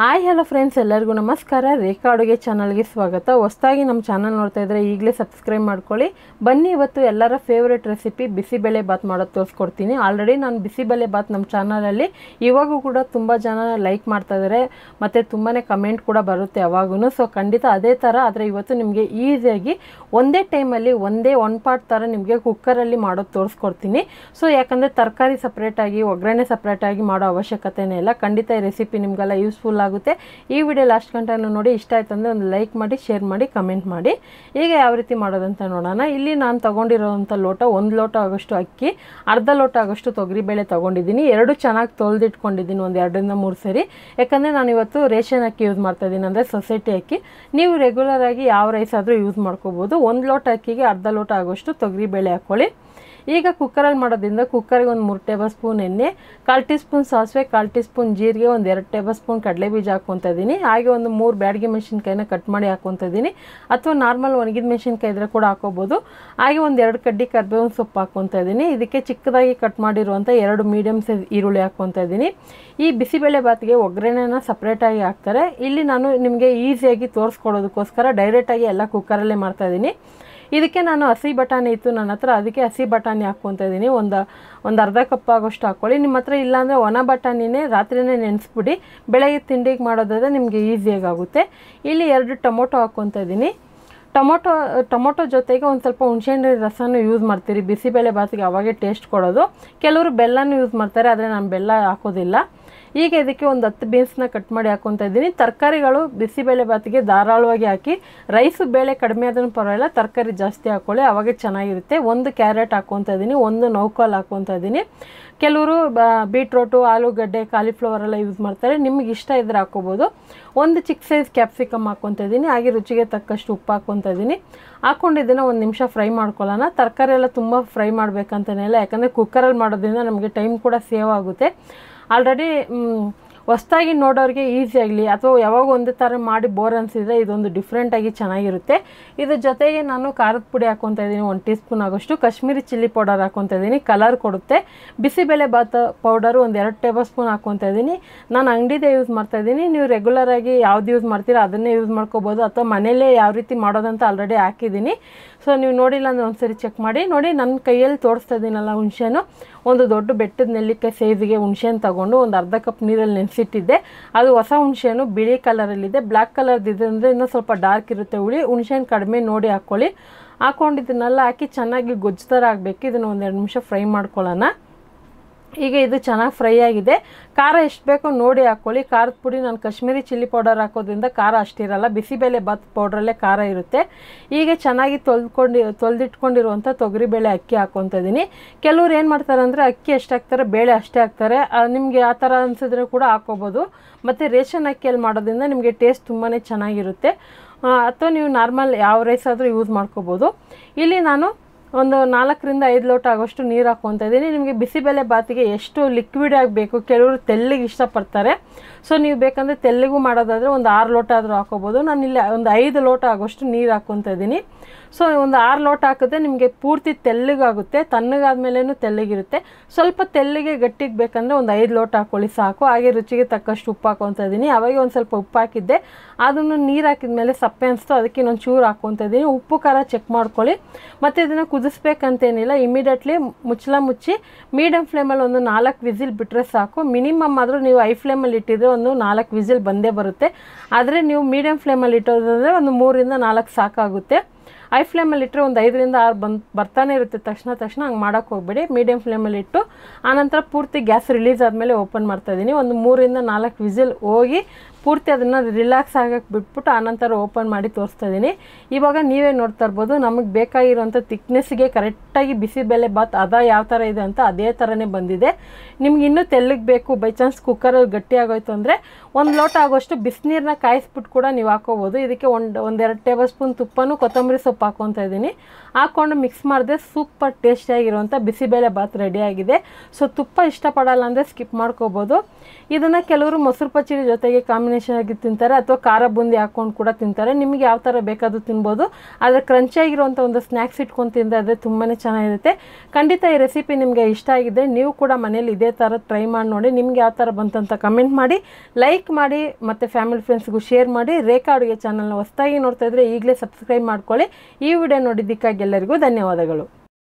hi hello friends ಎಲ್ಲರಿಗೂ ನಮಸ್ಕಾರ ರೇಖಾ ಅಡುಗೆ ಚಾನಲ್ಗೆ ಸ್ವಾಗತ ಹೊಸದಾಗಿ ನಮ್ಮ ಚಾನಲ್ ನೋಡ್ತಾ ಇದ್ರೆ ಈಗಲೇ ಸಬ್ಸ್ಕ್ರೈಬ್ ಮಾಡ್ಕೊಳ್ಳಿ ಬನ್ನಿ ಇವತ್ತು ಎಲ್ಲರ ಫೇವ್ರೇಟ್ ರೆಸಿಪಿ ಬಿಸಿಬೇಳೆ ಬಾತ್ ಮಾಡೋದು ತೋರಿಸ್ಕೊಡ್ತೀನಿ ಆಲ್ರೆಡಿ ನಾನು ಬಿಸಿಬೇಳೆ ಬಾತ್ ನಮ್ಮ ಚಾನಲಲ್ಲಿ ಇವಾಗೂ ಕೂಡ ತುಂಬ ಜನ ಲೈಕ್ ಮಾಡ್ತಾ ಇದ್ದಾರೆ ಮತ್ತು ತುಂಬಾ ಕಮೆಂಟ್ ಕೂಡ ಬರುತ್ತೆ ಅವಾಗೂ ಸೊ ಖಂಡಿತ ಅದೇ ಥರ ಆದರೆ ಇವತ್ತು ನಿಮಗೆ ಈಸಿಯಾಗಿ ಒಂದೇ ಟೈಮಲ್ಲಿ ಒಂದೇ ಒನ್ ಪಾರ್ಟ್ ಥರ ನಿಮಗೆ ಕುಕ್ಕರಲ್ಲಿ ಮಾಡೋದು ತೋರಿಸ್ಕೊಡ್ತೀನಿ ಸೊ ಯಾಕಂದರೆ ತರಕಾರಿ ಸಪ್ರೇಟಾಗಿ ಒಗ್ಗರಣೆ ಸಪ್ರೇಟಾಗಿ ಮಾಡೋ ಅವಶ್ಯಕತೆನೇ ಇಲ್ಲ ಖಂಡಿತ ಈ ರೆಸಿಪಿ ನಿಮಗೆಲ್ಲ ಯೂಸ್ಫುಲ್ ಆಗುತ್ತೆ ಈ ವಿಡಿಯೋ ಲಾಸ್ಟ್ ಗಂಟೆನೂ ನೋಡಿ ಇಷ್ಟ ಆಯ್ತು ಅಂದರೆ ಒಂದು ಲೈಕ್ ಮಾಡಿ ಶೇರ್ ಮಾಡಿ ಕಮೆಂಟ್ ಮಾಡಿ ಈಗ ಯಾವ ರೀತಿ ಮಾಡೋದಂತ ನೋಡೋಣ ಇಲ್ಲಿ ನಾನು ತೊಗೊಂಡಿರೋವಂಥ ಲೋಟ ಒಂದು ಲೋಟ ಆಗೋಷ್ಟು ಅಕ್ಕಿ ಅರ್ಧ ಲೋಟ ಆಗೋಷ್ಟು ತೊಗರಿಬೇಳೆ ತೊಗೊಂಡಿದ್ದೀನಿ ಎರಡು ಚೆನ್ನಾಗಿ ತೊಳೆದಿಟ್ಕೊಂಡಿದ್ದೀನಿ ಒಂದು ಎರಡರಿಂದ ಮೂರು ಸರಿ ಯಾಕಂದರೆ ನಾನು ಇವತ್ತು ರೇಷನ್ ಅಕ್ಕಿ ಯೂಸ್ ಮಾಡ್ತಾಯಿದ್ದೀನಿ ಅಂದರೆ ಸೊಸೈಟಿ ಅಕ್ಕಿ ನೀವು ರೆಗ್ಯುಲರ್ ಆಗಿ ಯಾವ ರೈಸ್ ಆದರೂ ಯೂಸ್ ಮಾಡ್ಕೋಬೋದು ಒಂದು ಲೋಟ ಅಕ್ಕಿಗೆ ಅರ್ಧ ಲೋಟ ಆಗೋಷ್ಟು ತೊಗರಿಬೇಳೆ ಹಾಕ್ಕೊಳ್ಳಿ ಈಗ ಕುಕ್ಕರಲ್ಲಿ ಮಾಡೋದ್ರಿಂದ ಕುಕ್ಕರ್ಗೆ ಒಂದು ಮೂರು ಟೇಬಲ್ ಸ್ಪೂನ್ ಎಣ್ಣೆ ಕಾಲು ಟೀ ಸ್ಪೂನ್ ಸಾಸಿವೆ ಕಾಲು ಟೀ ಸ್ಪೂನ್ ಜೀರಿಗೆ ಒಂದು ಎರಡು ಟೇಬಲ್ ಸ್ಪೂನ್ ಕಡಲೆ ಬೀಜ ಹಾಕ್ಕೊತಾ ಇದ್ದೀನಿ ಹಾಗೆ ಒಂದು ಮೂರು ಬ್ಯಾಡಿಗೆ ಮೆಣಸಿನ್ಕಾಯಿನ ಕಟ್ ಮಾಡಿ ಹಾಕೊತ ಇದ್ದೀನಿ ಅಥವಾ ನಾರ್ಮಲ್ ಒಣಗಿದ ಮೆಣಸಿನ್ಕಾಯಿ ಇದ್ರೆ ಕೂಡ ಹಾಕೋಬೋದು ಹಾಗೆ ಒಂದು ಎರಡು ಕಡ್ಡಿ ಕರಿಬೇವಿನ ಸೊಪ್ಪು ಹಾಕ್ಕೊತಾ ಇದ್ದೀನಿ ಇದಕ್ಕೆ ಚಿಕ್ಕದಾಗಿ ಕಟ್ ಮಾಡಿರುವಂಥ ಎರಡು ಮೀಡಿಯಮ್ ಸೈಜ್ ಈರುಳ್ಳಿ ಹಾಕ್ಕೊತಾ ಇದ್ದೀನಿ ಈ ಬಿಸಿಬೇಳೆ ಬಾತಿಗೆ ಒಗ್ಗರಣೆನ ಸಪ್ರೇಟಾಗಿ ಹಾಕ್ತಾರೆ ಇಲ್ಲಿ ನಾನು ನಿಮಗೆ ಈಸಿಯಾಗಿ ತೋರಿಸ್ಕೊಡೋದಕ್ಕೋಸ್ಕರ ಡೈರೆಕ್ಟಾಗಿ ಎಲ್ಲ ಕುಕ್ಕರಲ್ಲೇ ಮಾಡ್ತಾಯಿದ್ದೀನಿ ಇದಕ್ಕೆ ನಾನು ಹಸಿ ಬಟಾಣಿ ಇತ್ತು ನನ್ನ ಹತ್ರ ಅದಕ್ಕೆ ಹಸಿ ಬಟಾಣಿ ಹಾಕ್ಕೊತ ಇದ್ದೀನಿ ಒಂದು ಒಂದು ಅರ್ಧ ಕಪ್ ಆಗೋಷ್ಟು ಹಾಕ್ಕೊಳ್ಳಿ ನಿಮ್ಮ ಹತ್ರ ಇಲ್ಲಾಂದರೆ ಒಣ ಬಟಾಣಿನೇ ರಾತ್ರಿನೇ ನೆನೆಸ್ಬಿಡಿ ಬೆಳಗ್ಗೆ ತಿಂಡಿಗೆ ಮಾಡೋದಾದರೆ ನಿಮಗೆ ಈಸಿಯಾಗುತ್ತೆ ಇಲ್ಲಿ ಎರಡು ಟೊಮೊಟೊ ಹಾಕ್ಕೊತ ಇದ್ದೀನಿ ಟೊಮೊಟೊ ಟೊಮೊಟೊ ಜೊತೆಗೆ ಒಂದು ಸ್ವಲ್ಪ ಹುಣಸೆಹಣ್ಣು ರಸನೂ ಯೂಸ್ ಮಾಡ್ತೀರಿ ಬಿಸಿಬೇಳೆ ಬಾತಿಗೆ ಅವಾಗೆ ಟೇಸ್ಟ್ ಕೊಡೋದು ಕೆಲವರು ಬೆಲ್ಲನೂ ಯೂಸ್ ಮಾಡ್ತಾರೆ ಆದರೆ ನಾನು ಬೆಲ್ಲ ಹಾಕೋದಿಲ್ಲ ಈಗ ಇದಕ್ಕೆ ಒಂದು ಹತ್ತು ಬೀನ್ಸ್ನ ಕಟ್ ಮಾಡಿ ಹಾಕೊತ ಇದ್ದೀನಿ ತರಕಾರಿಗಳು ಬಿಸಿಬೇಳೆ ಬಾತಿಗೆ ಧಾರಾಳವಾಗಿ ಹಾಕಿ ರೈಸು ಬೇಳೆ ಕಡಿಮೆ ಆದ್ರೂ ಪರವಾಗಿಲ್ಲ ತರಕಾರಿ ಜಾಸ್ತಿ ಹಾಕ್ಕೊಳ್ಳಿ ಅವಾಗೆ ಚೆನ್ನಾಗಿರುತ್ತೆ ಒಂದು ಕ್ಯಾರೆಟ್ ಹಾಕೊತ ಇದ್ದೀನಿ ಒಂದು ನೌಕಾಲ್ ಹಾಕೊತ ಇದ್ದೀನಿ ಕೆಲವರು ಬೀಟ್ರೋಟು ಆಲೂಗಡ್ಡೆ ಕಾಲಿಫ್ಲವರ್ ಎಲ್ಲ ಯೂಸ್ ಮಾಡ್ತಾರೆ ನಿಮ್ಗೆ ಇಷ್ಟ ಇದ್ರೆ ಹಾಕ್ಕೊಬೋದು ಒಂದು ಚಿಕ್ಕ ಸೈಜ್ ಕ್ಯಾಪ್ಸಿಕಮ್ ಹಾಕೊತ ಇದ್ದೀನಿ ಹಾಗೆ ರುಚಿಗೆ ತಕ್ಕಷ್ಟು ಉಪ್ಪು ಹಾಕ್ಕೊತಾ ಇದ್ದೀನಿ ಹಾಕೊಂಡಿದ್ದನ್ನು ಒಂದು ನಿಮಿಷ ಫ್ರೈ ಮಾಡ್ಕೊಳ್ಳೋಣ ತರಕಾರಿ ಎಲ್ಲ ತುಂಬ ಫ್ರೈ ಮಾಡಬೇಕಂತಲೇ ಇಲ್ಲ ಯಾಕಂದರೆ ಕುಕ್ಕರಲ್ಲಿ ಮಾಡೋದ್ರಿಂದ ನಮಗೆ ಟೈಮ್ ಕೂಡ ಸೇವ್ ಆಗುತ್ತೆ ఆల్రెడీ ಹೊಸ್ದಾಗಿ ನೋಡೋರಿಗೆ ಈಸಿ ಆಗಲಿ ಅಥವಾ ಯಾವಾಗ ಒಂದೇ ಥರ ಮಾಡಿ ಬೋರ್ ಅನ್ಸಿದ್ರೆ ಇದೊಂದು ಡಿಫ್ರೆಂಟಾಗಿ ಚೆನ್ನಾಗಿರುತ್ತೆ ಇದ್ರ ಜೊತೆಗೆ ನಾನು ಖಾರದ ಪುಡಿ ಹಾಕ್ಕೊತಾ ಇದ್ದೀನಿ ಒಂದು ಟೀ ಸ್ಪೂನ್ ಆಗೋಷ್ಟು ಕಾಶ್ಮೀರಿ ಚಿಲ್ಲಿ ಪೌಡರ್ ಹಾಕ್ಕೊತಾ ಇದ್ದೀನಿ ಕಲರ್ ಕೊಡುತ್ತೆ ಬಿಸಿಬೇಳೆ ಬಾತ್ ಪೌಡರು ಒಂದು ಎರಡು ಟೇಬಲ್ ಸ್ಪೂನ್ ಹಾಕ್ಕೊತಾ ಇದ್ದೀನಿ ನಾನು ಅಂಗಡಿದೇ ಯೂಸ್ ಮಾಡ್ತಾ ಇದ್ದೀನಿ ನೀವು ರೆಗ್ಯುಲರಾಗಿ ಯಾವ್ದು ಯೂಸ್ ಮಾಡ್ತೀರಾ ಅದನ್ನೇ ಯೂಸ್ ಮಾಡ್ಕೋಬೋದು ಅಥವಾ ಮನೆಯಲ್ಲೇ ಯಾವ ರೀತಿ ಮಾಡೋದಂತ ಆಲ್ರೆಡಿ ಹಾಕಿದ್ದೀನಿ ಸೊ ನೀವು ನೋಡಿಲ್ಲ ಅಂದ್ರೆ ಒಂದು ಸರಿ ಚೆಕ್ ಮಾಡಿ ನೋಡಿ ನನ್ನ ಕೈಯಲ್ಲಿ ತೋರಿಸ್ತಾ ಇದ್ದೀನಲ್ಲ ಹುಣಸೆನು ಒಂದು ದೊಡ್ಡ ಬೆಟ್ಟದ ನೆಲ್ಲಿಕಾಯಿ ಸೈಜಿಗೆ ಹುಣಸೇನು ತಗೊಂಡು ಒಂದು ಅರ್ಧ ಕಪ್ ನೀರಲ್ಲಿ ನೆನೆಸಿ ಸಿಟ್ಟಿದ್ದೆ ಅದು ಹೊಸ ಹುಣಸೆಹಣ್ಣು ಬಿಳಿ ಕಲರಲ್ಲಿದೆ ಬ್ಲ್ಯಾಕ್ ಕಲರ್ದಿದೆ ಅಂದರೆ ಇನ್ನೂ ಸ್ವಲ್ಪ ಡಾರ್ಕ್ ಇರುತ್ತೆ ಹುಳಿ ಹುಣಸೆಹಣ್ಣು ಕಡಿಮೆ ನೋಡಿ ಹಾಕ್ಕೊಳ್ಳಿ ಹಾಕ್ಕೊಂಡಿದ್ದನ್ನೆಲ್ಲ ಹಾಕಿ ಚೆನ್ನಾಗಿ ಗೊಜ್ಜು ಥರ ಆಗಬೇಕು ಇದನ್ನು ಒಂದೆರಡು ನಿಮಿಷ ಫ್ರೈ ಮಾಡ್ಕೊಳ್ಳೋಣ ಈಗ ಇದು ಚೆನ್ನಾಗಿ ಫ್ರೈ ಆಗಿದೆ ಖಾರ ಎಷ್ಟು ಬೇಕೋ ನೋಡಿ ಹಾಕ್ಕೊಳ್ಳಿ ಖಾರದ ಪುಡಿ ನಾನು ಕಾಶ್ಮೀರಿ ಚಿಲ್ಲಿ ಪೌಡರ್ ಹಾಕೋದ್ರಿಂದ ಖಾರ ಅಷ್ಟಿರಲ್ಲ ಬಿಸಿಬೇಳೆ ಭಾತ್ ಪೌಡ್ರಲ್ಲೇ ಖಾರ ಇರುತ್ತೆ ಈಗ ಚೆನ್ನಾಗಿ ತೊಳ್ದುಕೊಂಡು ತೊಳೆದಿಟ್ಕೊಂಡಿರುವಂಥ ತೊಗರಿಬೇಳೆ ಅಕ್ಕಿ ಹಾಕ್ಕೊತ ಇದ್ದೀನಿ ಕೆಲವ್ರು ಏನು ಮಾಡ್ತಾರೆ ಅಂದರೆ ಅಕ್ಕಿ ಎಷ್ಟು ಹಾಕ್ತಾರೆ ಬೇಳೆ ಅಷ್ಟೇ ಹಾಕ್ತಾರೆ ನಿಮಗೆ ಆ ಥರ ಅನಿಸಿದ್ರೆ ಕೂಡ ಹಾಕ್ಕೋಬೋದು ಮತ್ತು ರೇಷನ್ ಅಕ್ಕಿಯಲ್ಲಿ ಮಾಡೋದ್ರಿಂದ ನಿಮಗೆ ಟೇಸ್ಟ್ ತುಂಬಾ ಚೆನ್ನಾಗಿರುತ್ತೆ ಅಥವಾ ನೀವು ನಾರ್ಮಲ್ ಯಾವ ರೈಸ್ ಆದರೂ ಯೂಸ್ ಮಾಡ್ಕೋಬೋದು ಇಲ್ಲಿ ನಾನು ಒಂದು ನಾಲ್ಕರಿಂದ ಐದು ಲೋಟ ಆಗೋಷ್ಟು ನೀರು ಹಾಕೋಂತ ಇದ್ದೀನಿ ನಿಮಗೆ ಬಿಸಿಬೇಳೆ ಬಾತಿಗೆ ಎಷ್ಟು ಲಿಕ್ವಿಡ್ ಆಗಬೇಕು ಕೆಲವರು ತೆಲ್ಲಿಗೆ ಇಷ್ಟಪಡ್ತಾರೆ ಸೊ ನೀವು ಬೇಕಂದರೆ ತೆಲ್ಲಿಗೂ ಮಾಡೋದಾದರೆ ಒಂದು ಆರು ಲೋಟ ಆದರೂ ಹಾಕೋಬೋದು ಇಲ್ಲಿ ಒಂದು ಐದು ಲೋಟ ಆಗೋಷ್ಟು ನೀರು ಹಾಕ್ಕೊತಾ ಇದ್ದೀನಿ ಸೊ ಒಂದು ಆರು ಲೋಟ ಹಾಕಿದ್ರೆ ನಿಮಗೆ ಪೂರ್ತಿ ತೆಳ್ಳಗಾಗುತ್ತೆ ತಣ್ಣಗಾದ್ಮೇಲೂ ತೆಳ್ಳಗಿರುತ್ತೆ ಸ್ವಲ್ಪ ತೆಲ್ಲಿಗೆ ಗಟ್ಟಿಗೆ ಬೇಕಂದರೆ ಒಂದು ಐದು ಲೋಟ ಹಾಕೊಳ್ಳಿ ಸಾಕು ಹಾಗೆ ರುಚಿಗೆ ತಕ್ಕಷ್ಟು ಉಪ್ಪು ಹಾಕೊತ ಇದ್ದೀನಿ ಅವಾಗೆ ಒಂದು ಸ್ವಲ್ಪ ಉಪ್ಪು ಹಾಕಿದ್ದೆ ಅದನ್ನು ನೀರು ಹಾಕಿದ ಮೇಲೆ ಸಪ್ಪೆ ಅನಿಸ್ತು ಅದಕ್ಕೆ ಇನ್ನೊಂದು ಚೂರು ಹಾಕೊತ ಇದ್ದೀನಿ ಉಪ್ಪು ಖಾರ ಚೆಕ್ ಮಾಡ್ಕೊಳ್ಳಿ ಮತ್ತು ಇದನ್ನು ಕುದಿಸ್ಬೇಕಂತೇನಿಲ್ಲ ಇಮಿಡಿಯೇಟ್ಲಿ ಮುಚ್ಚಲ ಮುಚ್ಚಿ ಮೀಡಿಯಮ್ ಫ್ಲೇಮಲ್ಲಿ ಒಂದು ನಾಲ್ಕು ವಿಸಿಲ್ ಬಿಟ್ಟರೆ ಸಾಕು ಮಿನಿಮಮ್ ಆದರೂ ನೀವು ಐ ಫ್ಲೇಮಲ್ಲಿ ಇಟ್ಟಿದ್ರೆ ಒಂದು ನಾಲ್ಕು ವಿಸಿಲ್ ಬಂದೇ ಬರುತ್ತೆ ಆದರೆ ನೀವು ಮೀಡಿಯಮ್ ಫ್ಲೇಮಲ್ಲಿ ಇಟ್ಟೋದಂದರೆ ಒಂದು ಮೂರಿಂದ ನಾಲ್ಕು ಸಾಕಾಗುತ್ತೆ ಐ ಫ್ಲೇಮಲ್ಲಿ ಇಟ್ಟರೆ ಒಂದು ಐದರಿಂದ ಆರು ಬಂದು ಬರ್ತಾನೆ ಇರುತ್ತೆ ತಕ್ಷಣ ತಕ್ಷಣ ಹಂಗೆ ಮಾಡೋಕ್ಕೆ ಹೋಗಬೇಡಿ ಮೀಡಿಯಮ್ ಫ್ಲೇಮಲ್ಲಿ ಇಟ್ಟು ಆನಂತರ ಪೂರ್ತಿ ಗ್ಯಾಸ್ ರಿಲೀಸ್ ಆದಮೇಲೆ ಓಪನ್ ಮಾಡ್ತಾ ಇದ್ದೀನಿ ಒಂದು ಮೂರಿಂದ ನಾಲ್ಕು ವಿಸಿಲ್ ಹೋಗಿ ಪೂರ್ತಿ ಅದನ್ನು ರಿಲ್ಯಾಕ್ಸ್ ಆಗಕ್ಕೆ ಬಿಟ್ಬಿಟ್ಟು ಆನಂತರ ಓಪನ್ ಮಾಡಿ ತೋರಿಸ್ತಾ ಇದ್ದೀನಿ ಇವಾಗ ನೀವೇ ನೋಡ್ತಾ ಇರ್ಬೋದು ನಮಗೆ ಬೇಕಾಗಿರುವಂಥ ತಿಕ್ನೆಸ್ಗೆ ಕರೆಕ್ಟಾಗಿ ಬಿಸಿಬೇಳೆ ಬಾತ್ ಅದ ಯಾವ ಥರ ಇದೆ ಅಂತ ಅದೇ ಥರನೇ ಬಂದಿದೆ ನಿಮ್ಗೆ ಇನ್ನೂ ತೆಲ್ಲಿಗೆ ಬೇಕು ಬೈ ಚಾನ್ಸ್ ಕುಕ್ಕರಲ್ಲಿ ಗಟ್ಟಿ ಆಗೋಯ್ತು ಅಂದರೆ ಒಂದು ಲೋಟ ಆಗೋಷ್ಟು ಬಿಸಿನೀರನ್ನ ಕಾಯಿಸ್ಬಿಟ್ಟು ಕೂಡ ನೀವು ಹಾಕೋಬೋದು ಇದಕ್ಕೆ ಒಂದು ಒಂದೆರಡು ಟೇಬಲ್ ಸ್ಪೂನ್ ತುಪ್ಪನೂ ಕೊತ್ತಂಬರಿ ಸೊಪ್ಪು ಹಾಕೊತಾ ಇದ್ದೀನಿ ಹಾಕ್ಕೊಂಡು ಮಿಕ್ಸ್ ಮಾಡಿದೆ ಸೂಪರ್ ಟೇಸ್ಟಿಯಾಗಿರುವಂಥ ಬಿಸಿಬೇಳೆ ಬಾತ್ ರೆಡಿಯಾಗಿದೆ ಸೊ ತುಪ್ಪ ಇಷ್ಟಪಡಲ್ಲ ಅಂದರೆ ಸ್ಕಿಪ್ ಮಾಡ್ಕೋಬೋದು ಇದನ್ನು ಕೆಲವರು ಮೊಸರು ಪಚ್ಚಿರಿ ಜೊತೆಗೆ ಕಾಂಬಿ ಕಾಂಬಿನೇಷನ್ ಆಗಿ ತಿಂತಾರೆ ಅಥವಾ ಖಾರ ಬುಂದಿ ಹಾಕ್ಕೊಂಡು ಕೂಡ ತಿಂತಾರೆ ನಿಮಗೆ ಯಾವ ಥರ ಬೇಕಾದರೂ ತಿನ್ಬೋದು ಆದರೆ ಕ್ರಂಚಾಗಿರುವಂಥ ಒಂದು ಸ್ನ್ಯಾಕ್ಸ್ ಇಟ್ಕೊಂಡು ಅದೇ ತುಂಬಾ ಚೆನ್ನಾಗಿರುತ್ತೆ ಖಂಡಿತ ಈ ರೆಸಿಪಿ ನಿಮಗೆ ಇಷ್ಟ ಆಗಿದೆ ನೀವು ಕೂಡ ಮನೇಲಿ ಇದೇ ಥರ ಟ್ರೈ ಮಾಡಿ ನೋಡಿ ನಿಮ್ಗೆ ಯಾವ ಥರ ಬಂತಂತ ಕಮೆಂಟ್ ಮಾಡಿ ಲೈಕ್ ಮಾಡಿ ಮತ್ತು ಫ್ಯಾಮಿಲಿ ಫ್ರೆಂಡ್ಸ್ಗೂ ಶೇರ್ ಮಾಡಿ ರೇಖಾ ಅಡುಗೆ ಚಾನಲ್ನ ಹೊಸ್ದಾಗಿ ನೋಡ್ತಾ ಇದ್ದರೆ ಈಗಲೇ ಸಬ್ಸ್ಕ್ರೈಬ್ ಮಾಡ್ಕೊಳ್ಳಿ ಈ ವಿಡಿಯೋ ನೋಡಿದ್ದಕ್ಕಾಗಿ ಎಲ್ಲರಿಗೂ ಧನ್ಯವಾದಗಳು